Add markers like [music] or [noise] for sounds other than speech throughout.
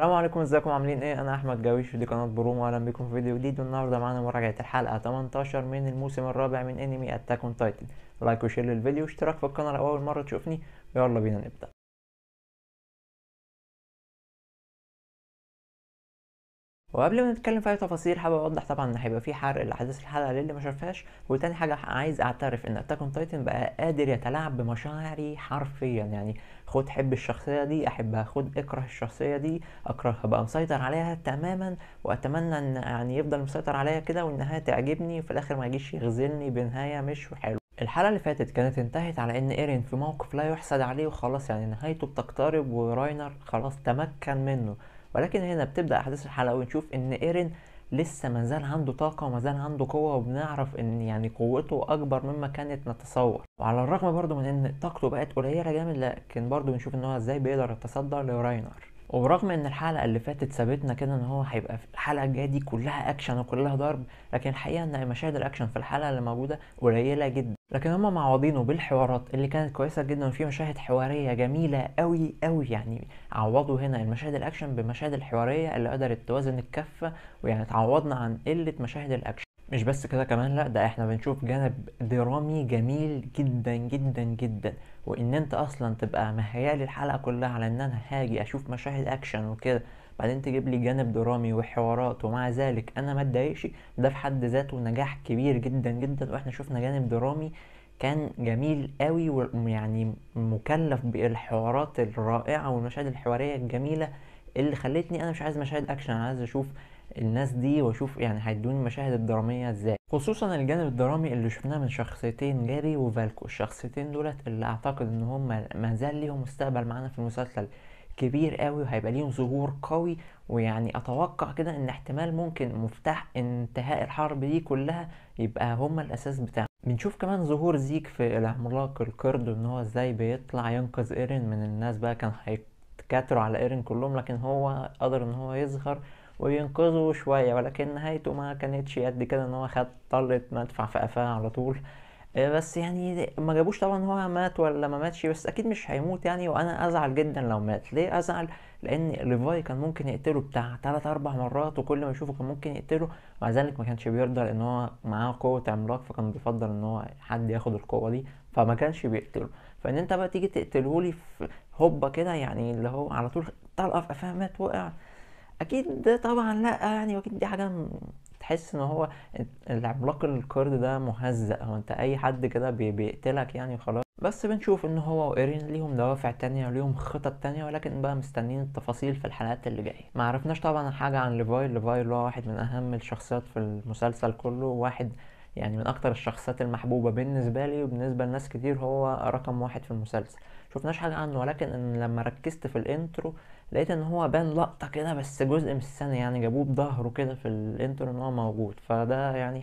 السلام عليكم ازيكم عاملين ايه انا احمد جاويش ودي قناه برومو اهلا بكم في فيديو جديد والنهارده معانا مراجعه الحلقه 18 من الموسم الرابع من انمي اتاك اون تايتن لايك وشير للفيديو واشتراك في القناه لو اول مره تشوفني يلا بينا نبدا وقبل ما نتكلم في اي تفاصيل حابب اوضح طبعا ان هيبقى في حرق لاحداث الحلقه للي ما شافهاش وتاني حاجه عايز اعترف ان اتاك اون تايتن بقى قادر يتلاعب بمشاعري حرفيا يعني خد حب الشخصيه دي احبها خد اكره الشخصيه دي اكرهها بقى مسيطر عليها تماما واتمنى ان يعني يفضل مسيطر عليا كده وانها تعجبني وفي الاخر ما يجيش يغزلني بنهايه مش حلوه الحلقة اللي فاتت كانت انتهت على ان ايرين في موقف لا يحسد عليه وخلاص يعني نهايته بتقترب وراينر خلاص تمكن منه ولكن هنا بتبدا احداث الحلقه ونشوف ان ايرين لسه ما زال عنده طاقه وما زال عنده قوه وبنعرف ان يعني قوته اكبر مما كانت نتصور وعلى الرغم برضه من ان طاقته بقت قليله جامد لكن برضه بنشوف ان هو ازاي بيقدر يتصدى لراينر ورغم ان الحلقه اللي فاتت سابتنا كده ان هو هيبقى في الحلقه الجايه دي كلها اكشن وكلها ضرب لكن الحقيقه ان مشاهد الاكشن في الحلقه اللي موجوده قليله جدا لكن هم معوضينه بالحوارات اللي كانت كويسه جدا وفي مشاهد حواريه جميله قوي قوي يعني عوضوا هنا المشاهد الاكشن بمشاهد الحواريه اللي قدرت توازن الكفه ويعني تعوضنا عن قله مشاهد الاكشن مش بس كده كمان لا ده احنا بنشوف جانب درامي جميل جدا جدا جدا وان انت اصلا تبقى مهيالي الحلقه كلها على ان انا هاجي اشوف مشاهد اكشن وكده بعدين تجيب لي جانب درامي وحوارات ومع ذلك انا ما اتضايقش ده في حد ذاته نجاح كبير جدا جدا واحنا شفنا جانب درامي كان جميل قوي ويعني مكلف بالحوارات الرائعه والمشاهد الحواريه الجميله اللي خلتني انا مش عايز مشاهد اكشن انا عايز اشوف الناس دي واشوف يعني هيدوني المشاهد الدراميه ازاي خصوصا الجانب الدرامي اللي شفناه من شخصيتين جاري وفالكو الشخصيتين دولت اللي اعتقد ان هم ما زال ليهم مستقبل معانا في المسلسل كبير قوي وهيبقى ليهم ظهور قوي ويعني اتوقع كده ان احتمال ممكن مفتاح انتهاء الحرب دي كلها يبقى هما الاساس بتاعها بنشوف كمان ظهور زيك في العملاق القرد ان هو ازاي بيطلع ينقذ ايرين من الناس بقى كان هيتكاتروا على ايرين كلهم لكن هو قدر ان هو يظهر وينقذه شوية ولكن نهايته ما كانتش قد كده ان هو خد طلة مدفع في قفاه على طول آه، بس يعني ما جابوش طبعا هو مات ولا ما ماتش بس اكيد مش هيموت يعني وانا ازعل جدا لو مات ليه ازعل لان ليفاي كان ممكن يقتله بتاع تلات اربع مرات وكل ما يشوفه كان ممكن يقتله مع ذلك ما كانش بيرضى لان هو معاه قوه عملاق فكان بيفضل ان هو حد ياخد القوه دي فما كانش بيقتله فان انت بقى تيجي تقتله لي هوبا كده يعني اللي هو على طول طلقه في قفاه مات وقع اكيد طبعا لا يعني واكيد دي حاجه تحس ان هو العملاق الكرد ده مهزأ هو انت اي حد كده بيقتلك يعني خلاص بس بنشوف ان هو وايرين ليهم دوافع تانية وليهم خطط تانية ولكن بقى مستنيين التفاصيل في الحلقات اللي جاية ما عرفناش طبعا حاجة عن ليفاي ليفاي اللي هو واحد من اهم الشخصيات في المسلسل كله واحد يعني من اكتر الشخصيات المحبوبة بالنسبة لي وبالنسبة لناس كتير هو رقم واحد في المسلسل شفناش حاجه عنه ولكن ان لما ركزت في الانترو لقيت ان هو بان لقطه كده بس جزء من السنه يعني جابوه بظهره كده في الانترو ان هو موجود فده يعني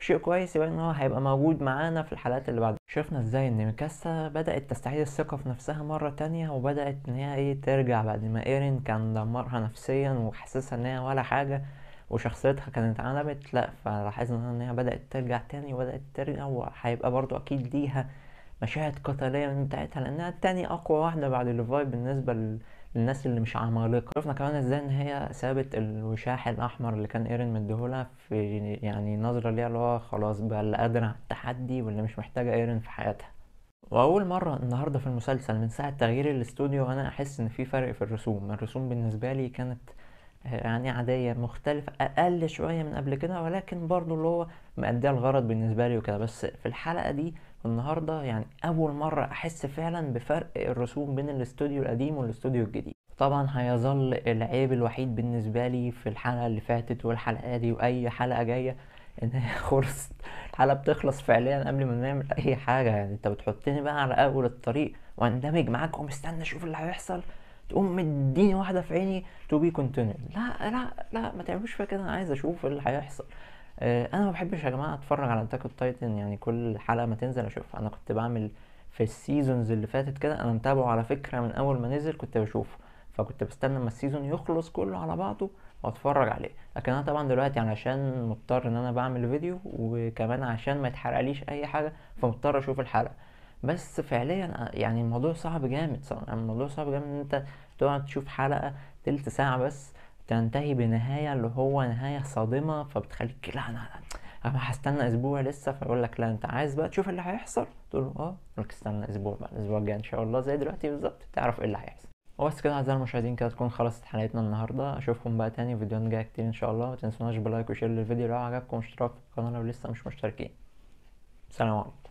شيء كويس يبقى ان هو هيبقى موجود معانا في الحلقات اللي بعد شفنا ازاي ان ميكاسا بدات تستعيد الثقه في نفسها مره تانية وبدات ان هي ايه ترجع بعد ما ايرين كان دمرها نفسيا وحسسها ان هي ولا حاجه وشخصيتها كانت اتعملت لا فلاحظنا ان هي بدات ترجع تاني وبدات ترجع وهيبقى برضو اكيد ليها مشاهد قتاليه من يعني بتاعتها لانها تاني اقوى واحده بعد ليفاي بالنسبه للناس اللي مش عمالقه شفنا كمان ازاي ان هي سابت الوشاح الاحمر اللي كان ايرين مديهولها في يعني نظره ليها اللي هو خلاص بقى اللي قادره على التحدي واللي مش محتاجه ايرين في حياتها واول مره النهارده في المسلسل من ساعه تغيير الاستوديو انا احس ان في فرق في الرسوم الرسوم بالنسبه لي كانت آه، يعني عادية مختلفة أقل شوية من قبل كده ولكن برضو اللي هو مأدية الغرض بالنسبة لي وكده بس في الحلقة دي النهارده يعني اول مره احس فعلا بفرق الرسوم بين الاستوديو القديم والاستوديو الجديد طبعا هيظل العيب الوحيد بالنسبه لي في الحلقه اللي فاتت والحلقه دي واي حلقه جايه ان هي [laughs] خلصت الحلقه بتخلص فعليا قبل ما نعمل اي حاجه يعني انت بتحطني بقى على اول الطريق واندمج معاك ومستني اشوف اللي هيحصل تقوم مديني واحده في عيني تو بي كونتينيو لا لا لا ما تعملوش فيها كده انا عايز اشوف اللي هيحصل آه، انا ما بحبش يا جماعه اتفرج على اتاك اون تايتن يعني كل حلقه ما تنزل اشوف انا كنت بعمل في السيزونز اللي فاتت كده انا متابعه على فكره من اول ما نزل كنت بشوفه فكنت بستنى لما السيزون يخلص كله على بعضه واتفرج عليه لكن انا طبعا دلوقتي يعني عشان مضطر ان انا بعمل فيديو وكمان عشان ما يتحرقليش اي حاجه فمضطر اشوف الحلقه بس فعليا آه، يعني الموضوع صعب جامد صراحه يعني الموضوع صعب جامد ان انت تقعد تشوف حلقه تلت ساعه بس تنتهي بنهايه اللي هو نهايه صادمه فبتخليك لا انا انا هستنى اسبوع لسه فيقول لك لا انت عايز بقى تشوف اللي هيحصل تقول له اه يقول لك استنى اسبوع بقى الاسبوع الجاي ان شاء الله زي دلوقتي بالظبط تعرف ايه اللي هيحصل وبس كده اعزائي المشاهدين كده تكون خلصت حلقتنا النهارده اشوفكم بقى تاني في فيديوهات جايه كتير ان شاء الله ما تنسوناش بلايك وشير للفيديو لو عجبكم واشتراك في القناه لو لسه مش مشتركين سلام عليكم